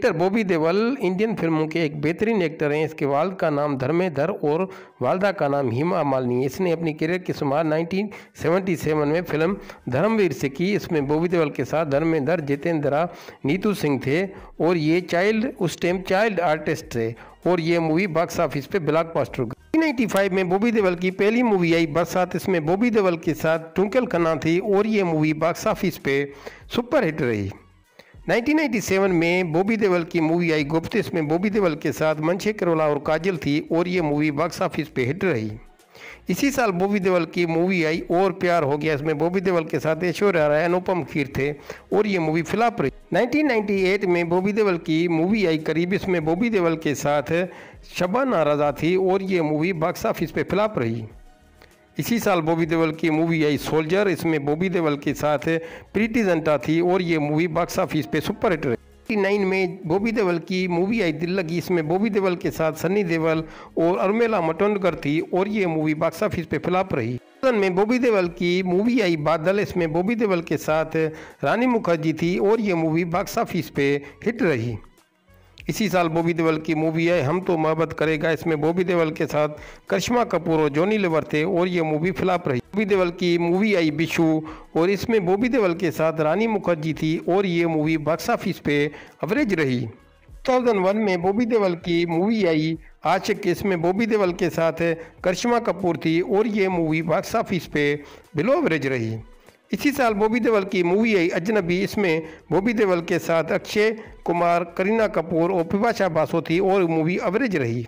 actor Bobby देवल Indian फिल्मों के एक बेहतरीन एक्टर हैं इसके वाल का नाम धर्मेधर और वालदा का नाम हिमा मालनी इसने अपनी करियर की शुमार 1977 में फिल्म धर्मवीर से की इसमें बॉबी देवल के साथ धर्मेंद्र जितेंद्रा नीतू सिंह थे और ये चाइल्ड उस टाइम चाइल्ड आर्टिस्ट थे और ये मूवी बॉक्स ऑफिस पे ब्लॉक पास्टर 1995 में बॉबी देवल की पहली मूवी आई बरसात इसमें बॉबी देवल के साथ टूंकल खन्ना थी और ये मूवी बॉक्स ऑफिस पे सुपर रही 1997 में बॉबी देवल की मूवी आई गुप्त इसमें बॉबी देवल के साथ मनशे करोला और काजल थी और ये मूवी बॉक्स ऑफिस पे हिट रही इसी साल बॉबी देवल की मूवी आई और प्यार हो गया इसमें बॉबी देवल के साथ ऐश्वर्या राय अनुपम खीर थे और ये मूवी फिलाप रही 1998 में बॉबी देवल की मूवी आई करीब इसमें बॉबी देवल के साथ शबाना रजा थी और ये मूवी बॉक्स ऑफिस पे फिलाप रही इसी साल बॉबी देवल की मूवी आई सोल्जर इसमें बॉबी देवल के साथ प्रीति जंटा थी और ये मूवी बॉक्स ऑफिस पे सुपर हिट रही नाइन में बॉबी देवल की मूवी आई दिल लगी इसमें बॉबी देवल के साथ सनी देवल और अर्मेला मटोंडकर थी और ये मूवी बॉक्स ऑफिस पे फ्लॉप रही में बॉबी देवल की मूवी आई बादल इसमें बॉबी देवल के साथ रानी मुखर्जी थी और ये मूवी बॉक्स ऑफिस पे हिट रही इसी साल बॉबी देवल की मूवी है हम तो मोहब्बत करेगा इसमें बॉबी देवल के साथ करिश्मा कपूर और जॉनी लिवर थे और ये मूवी फ्लॉप रही बॉबी देवल की मूवी आई बिशु और इसमें बॉबी देवल के साथ रानी मुखर्जी थी और ये मूवी बॉक्स ऑफिस पे एवरेज रही 2001 में बॉबी देवल की मूवी आई आशिक इसमें बॉबी देवल के साथ करिश्मा कपूर थी और ये मूवी बॉक्स ऑफिस पे बिलो एवरेज रही इसी साल बॉबी देवल की मूवी आई अजनबी इसमें बॉबी देवल के साथ अक्षय कुमार करीना कपूर और पिपाशा बासो थी और मूवी एवरेज रही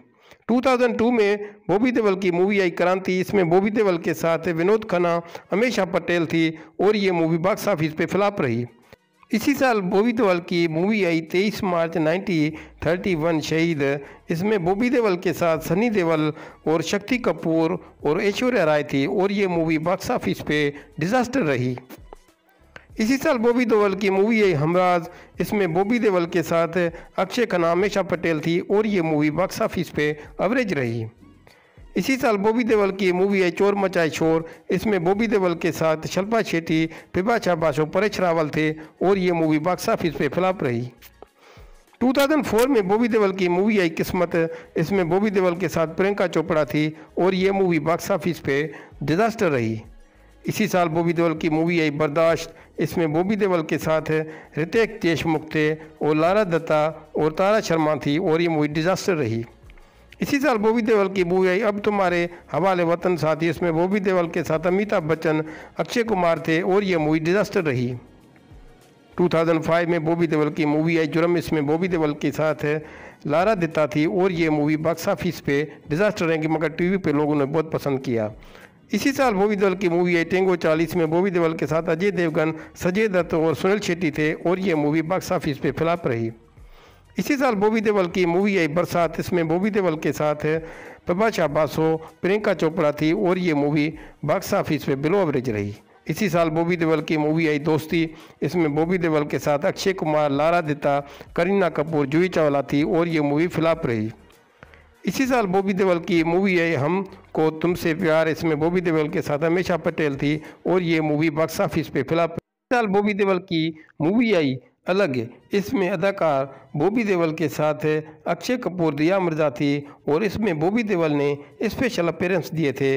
2002 में बॉबी देवल की मूवी आई क्रांति इसमें बॉबी देवल के साथ विनोद खन्ना अमेशा पटेल थी और ये मूवी बॉक्स ऑफिस पे फ्लॉप रही इसी साल बॉबी देवल की मूवी आई 23 मार्च 1931 शहीद इसमें बॉबी देवल के साथ सनी देवल और शक्ति कपूर और ऐश्वर्या राय थी और ये मूवी बॉक्स ऑफिस पे डिज़ास्टर रही इसी साल बॉबी देवल की मूवी आई हमराज इसमें बॉबी देवल के साथ अक्षय खन्ना हमेशा पटेल थी और ये मूवी बॉक्स ऑफिस पे एवरेज रही इसी साल बॉबी देवल की मूवी है चोर मचाए शोर इसमें बॉबी देवल के साथ शल्पा शेट्टी पिपाशा बासो परेश रावल थे और ये मूवी बॉक्स ऑफिस पे फ्लॉप रही 2004 में बॉबी देवल की मूवी आई किस्मत इसमें बॉबी देवल के साथ प्रियंका चोपड़ा थी और ये मूवी बॉक्स ऑफिस पे डिजास्टर रही इसी साल बॉबी देवल की मूवी आई बर्दाश्त इसमें बॉबी देवल के साथ रितेश देशमुख थे और लारा दत्ता और तारा शर्मा थी और ये मूवी डिजास्टर रही इसी साल बॉबी देवल की मूवी आई अब तुम्हारे हवाले वतन साथी इसमें बॉबी देवल के साथ अमिताभ बच्चन अक्षय कुमार थे और यह मूवी डिजास्टर रही 2005 में बॉबी देवल की मूवी आई जुर्म इसमें बॉबी देवल के साथ है लारा दिता थी और ये मूवी बॉक्स ऑफिस पे डिजास्टर रहेंगी मगर टीवी पे लोगों ने बहुत पसंद किया इसी साल बॉबी देवल की मूवी आई टेंगो चालीस में बॉबी देवल के साथ अजय देवगन सजय दत्त और सुनील शेट्टी थे और ये मूवी बॉक्स ऑफिस पे फ्लॉप रही इसी साल बॉबी देवल की मूवी आई बरसात इसमें बॉबी देवल के साथ है प्रभा शाह प्रियंका चोपड़ा थी और ये मूवी बॉक्स ऑफिस पे बिलो एवरेज रही इसी साल बॉबी देवल की मूवी आई दोस्ती इसमें बॉबी देवल के साथ अक्षय कुमार लारा दत्ता करीना कपूर जूही चावला थी और ये मूवी फ्लॉप रही इसी साल बॉबी देवल की मूवी आई हम को तुमसे प्यार इसमें बॉबी देवल के साथ हमेशा पटेल थी और ये मूवी बॉक्स ऑफिस पे फ्लॉप इसी साल बॉबी देवल की मूवी आई अलग है इसमें अदाकार बॉबी देवल के साथ है अक्षय कपूर दिया मिर्जा थी और इसमें बॉबी देवल ने स्पेशल अपेरेंस दिए थे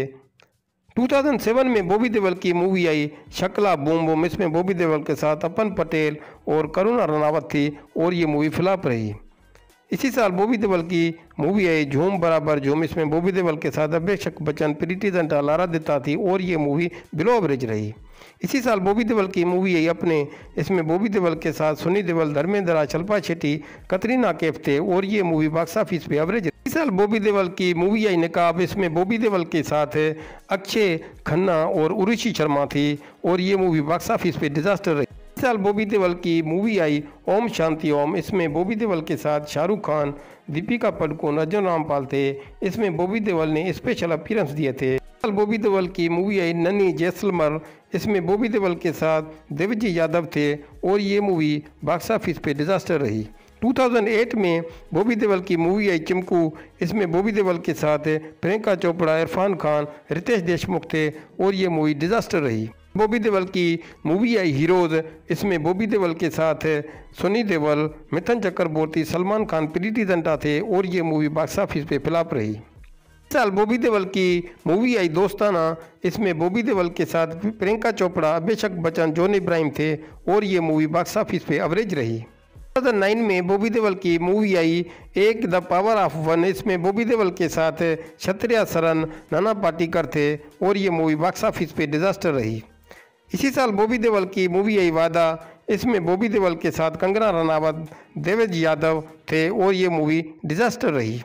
2007 में बॉबी देवल की मूवी आई शकला बूम बूम इसमें बॉबी देवल के साथ अपन पटेल और करुणा रनावत थी और ये मूवी फ्लॉप रही इसी साल बॉबी देवल की मूवी आई झूम बराबर झूम इसमें बॉबी देवल के साथ अभिषेक बच्चन प्रीति जंटा लारा दत्ता थी और ये मूवी बिलो एवरेज रही इसी साल बॉबी देवल की मूवी आई अपने इसमें बॉबी देवल के साथ सुनी देवल धर्मेंद्रा शिल्पा शेट्टी कतरीना कैफ थे और ये मूवी बॉक्स ऑफिस पे एवरेज इसी साल बॉबी देवल की मूवी आई नकाब इसमें बॉबी देवल के साथ अक्षय खन्ना और उर्षि शर्मा थी और ये मूवी बॉक्स ऑफिस पे डिजास्टर रही साल बॉबी देवल की मूवी आई ओम शांति ओम इसमें बॉबी देवल के साथ शाहरुख खान दीपिका पडुकोन अर्जुन रामपाल थे इसमें बॉबी देवल ने स्पेशल अपीयरेंस दिए थे साल बॉबी देवल की मूवी आई ननी जैसलमर इसमें बॉबी देवल के साथ देवजी यादव थे और ये मूवी बॉक्स ऑफिस पे डिजास्टर रही 2008 में बॉबी देवल की मूवी आई चिमकू इसमें बॉबी देवल के साथ प्रियंका चोपड़ा इरफान खान रितेश देशमुख थे और ये मूवी डिजास्टर रही बॉबी देवल की मूवी आई हीरोज़ इसमें बॉबी देवल के साथ सोनी देवल मिथन चक्रवर्ती सलमान खान प्रीति जंटा थे और ये मूवी बॉक्स ऑफिस पे फ्लॉप रही साल बॉबी देवल की मूवी आई दोस्ताना इसमें बॉबी देवल के साथ प्रियंका चोपड़ा अभिषेक बच्चन जोनी इब्राहिम थे और ये मूवी बॉक्स ऑफिस पे एवरेज रही नाइन में बॉबी देवल की मूवी आई एक द पावर ऑफ वन इसमें बॉबी देवल के साथ क्षत्रिया सरन नाना पाटीकर थे और ये मूवी बॉक्स ऑफिस पे डिजास्टर रही इसी साल बॉबी देवल की मूवी आई वादा इसमें बॉबी देवल के साथ कंगना रनावत देवेज यादव थे और ये मूवी डिजास्टर रही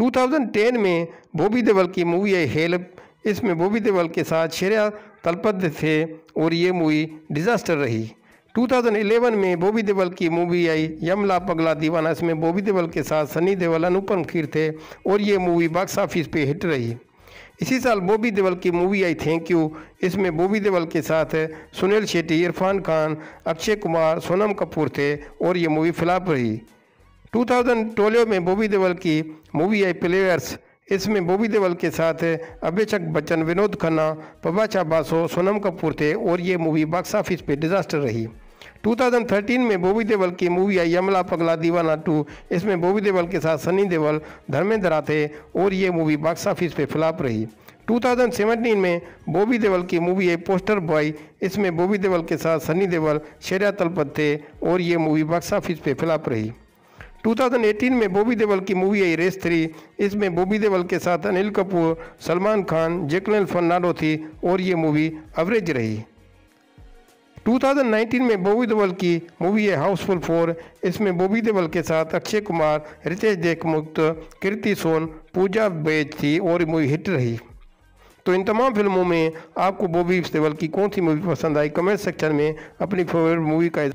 2010 में बॉबी देवल की मूवी आई हेल्प इसमें बॉबी देवल के साथ शेरा तलपद थे और ये मूवी डिजास्टर रही 2011 में बॉबी देवल की मूवी आई यमला पगला दीवाना इसमें बॉबी देवल के साथ सनी देवल अनुपम खीर थे और ये मूवी बॉक्स ऑफिस पे हिट रही इसी साल बॉबी देवल की मूवी आई थैंक यू इसमें बॉबी देवल के साथ सुनील शेट्टी इरफान खान अक्षय कुमार सोनम कपूर थे और ये मूवी फ्लॉप रही 2012 में बॉबी देवल की मूवी आई प्लेयर्स इसमें बॉबी देवल के साथ अभिषेक बच्चन विनोद खन्ना पबाचा बासो सोनम कपूर थे और ये मूवी बॉक्स ऑफिस पे डिजास्टर रही 2013 में बॉबी देवल की मूवी आई यमला पगला दीवाना टू इसमें बॉबी देवल के साथ सनी देवल धर्मेंद्रा थे और ये मूवी बॉक्स ऑफिस पे फ्लॉप रही 2017 में बॉबी देवल की मूवी आई पोस्टर बॉय इसमें बॉबी देवल के साथ सनी देवल शेरा तलपत थे और ये मूवी बॉक्स ऑफिस पे फ्लॉप रही 2018 में बॉबी देवल की मूवी आई रेस थ्री इसमें बॉबी देवल के साथ अनिल कपूर सलमान खान जैकलिन फर्नाडो थी और ये मूवी एवरेज रही 2019 में बॉबी देवल की मूवी है हाउसफुल फोर इसमें बॉबी देवल के साथ अक्षय कुमार रितेश देखमुक्त कीर्ति सोन पूजा बेज थी और मूवी हिट रही तो इन तमाम फिल्मों में आपको बॉबी देवल की कौन सी मूवी पसंद आई कमेंट सेक्शन में अपनी फेवरेट मूवी का